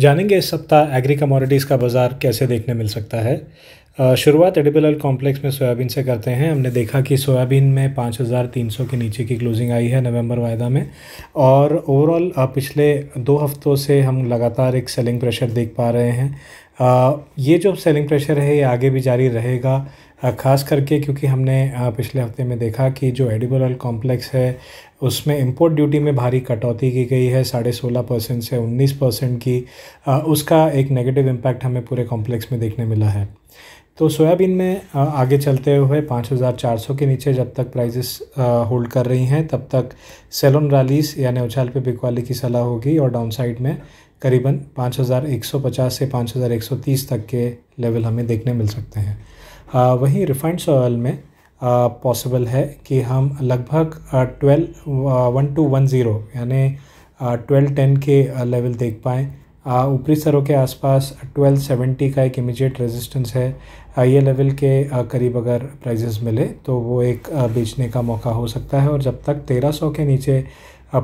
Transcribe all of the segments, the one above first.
जानेंगे इस सप्ताह एग्री कमोडिटीज़ का बाज़ार कैसे देखने मिल सकता है शुरुआत एडिबल कॉम्प्लेक्स में सोयाबीन से करते हैं हमने देखा कि सोयाबीन में 5,300 के नीचे की क्लोजिंग आई है नवंबर वायदा में और ओवरऑल पिछले दो हफ्तों से हम लगातार एक सेलिंग प्रेशर देख पा रहे हैं ये जो सेलिंग प्रेशर है ये आगे भी जारी रहेगा ख़ास करके क्योंकि हमने पिछले हफ्ते में देखा कि जो एडिबल ऑयल कॉम्प्लेक्स है उसमें इंपोर्ट ड्यूटी में भारी कटौती की गई है साढ़े सोलह परसेंट से उन्नीस परसेंट की उसका एक नेगेटिव इम्पैक्ट हमें पूरे कॉम्प्लेक्स में देखने मिला है तो सोयाबीन में आगे चलते हुए 5,400 के नीचे जब तक प्राइसेस होल्ड कर रही हैं तब तक सेलोन रैलीस यानी उछाल पे बिकवाली की सलाह होगी और डाउन साइड में करीबन 5,150 से 5,130 तक के लेवल हमें देखने मिल सकते हैं वहीं रिफाइंड सोयल में पॉसिबल है कि हम लगभग twelve one two one zero यानी ट्वेल्व टेन के लेवल देख पाएँ ऊपरी सरों के आसपास 1270 का एक इमीजिएट रेजिस्टेंस है हाइयर लेवल के करीब अगर प्राइजेस मिले तो वो एक बेचने का मौका हो सकता है और जब तक तेरह सौ के नीचे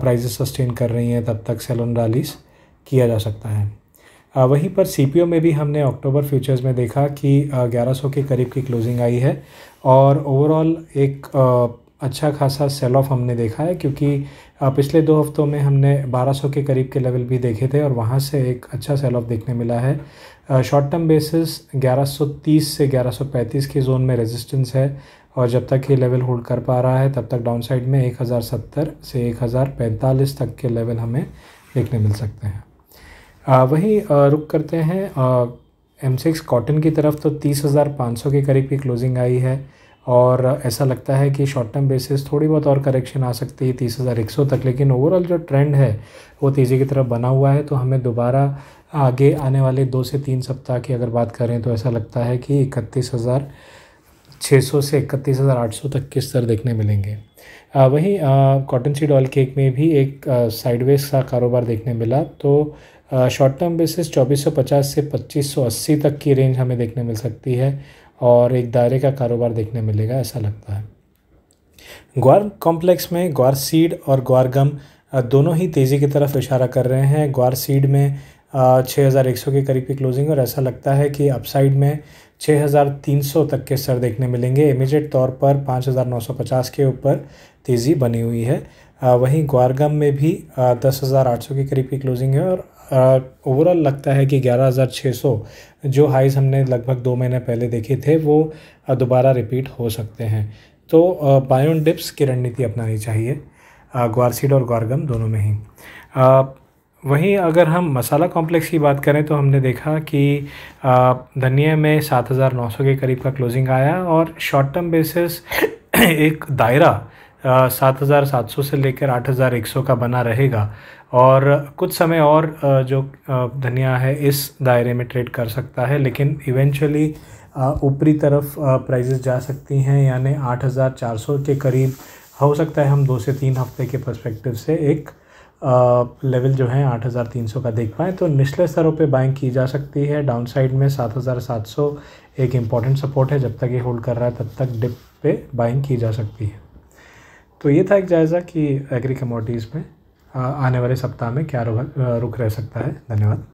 प्राइजेस सस्टेन कर रही हैं तब तक सेलोन रैलीस किया जा सकता है वहीं पर सी में भी हमने अक्टूबर फ्यूचर्स में देखा कि 1100 के करीब की क्लोजिंग आई है और ओवरऑल एक अच्छा खासा सेल ऑफ हमने देखा है क्योंकि पिछले दो हफ्तों में हमने 1200 के करीब के लेवल भी देखे थे और वहाँ से एक अच्छा सेल ऑफ देखने मिला है शॉर्ट टर्म बेसिस 1130 से 1135 के जोन में रेजिस्टेंस है और जब तक ये लेवल होल्ड कर पा रहा है तब तक डाउनसाइड में 1070 से 1045 तक के लेवल हमें देखने मिल सकते हैं वहीं रुक करते हैं एम सिक्स कॉटन की तरफ तो सौ के करीब की क्लोजिंग आई है और ऐसा लगता है कि शॉर्ट टर्म बेसिस थोड़ी बहुत और करेक्शन आ सकती है तीस हज़ार एक सौ तक लेकिन ओवरऑल जो ट्रेंड है वो तेज़ी की तरफ बना हुआ है तो हमें दोबारा आगे आने वाले दो से तीन सप्ताह की अगर बात करें तो ऐसा लगता है कि इकतीस हज़ार 600 से इकतीस हज़ार आठ सौ तक के स्तर देखने मिलेंगे आ, वहीं कॉटन सीड ऑयल केक में भी एक साइडवेज का कारोबार देखने मिला तो शॉर्ट टर्म बेसिस 2450 से 2580 तक की रेंज हमें देखने मिल सकती है और एक दायरे का कारोबार देखने मिलेगा ऐसा लगता है ग्वार कॉम्प्लेक्स में ग्वार सीड और ग्वार गम दोनों ही तेज़ी की तरफ इशारा कर रहे हैं ग्वार सीड में छः हज़ार एक सौ के करीब की क्लोजिंग और ऐसा लगता है कि अपसाइड में छः हज़ार तीन सौ तक के सर देखने मिलेंगे इमीडिएट तौर पर पाँच हज़ार नौ सौ पचास के ऊपर तेज़ी बनी हुई है वहीं ग्वारगम में भी दस हज़ार आठ सौ के करीब की क्लोजिंग है और ओवरऑल uh, लगता है कि 11,600 जो हाइज हमने लगभग दो महीने पहले देखे थे वो दोबारा रिपीट हो सकते हैं तो बायोन डिप्स की रणनीति अपनानी चाहिए ग्वारसीड और ग्वारगम दोनों में ही वहीं अगर हम मसाला कॉम्प्लेक्स की बात करें तो हमने देखा कि धनिया में सात हज़ार नौ सौ के करीब का क्लोजिंग आया और शॉर्ट टर्म बेसिस एक दायरा सात हज़ार सात सौ से लेकर आठ हज़ार एक सौ का बना रहेगा और कुछ समय और जो धनिया है इस दायरे में ट्रेड कर सकता है लेकिन इवेंचुअली ऊपरी तरफ प्राइजेस जा सकती हैं यानी आठ हज़ार चार सौ के करीब हो सकता है हम दो से तीन हफ्ते के परस्पेक्टिव से एक लेवल जो है 8,300 का देख पाएँ तो निचले स्तरों पे बाइंग की जा सकती है डाउन साइड में 7,700 एक इम्पॉर्टेंट सपोर्ट है जब तक ये होल्ड कर रहा है तब तक डिप पे बाइंग की जा सकती है तो ये था एक जायज़ा कि एग्री कमोडिटीज़ में आने वाले सप्ताह में क्या रुख रह सकता है धन्यवाद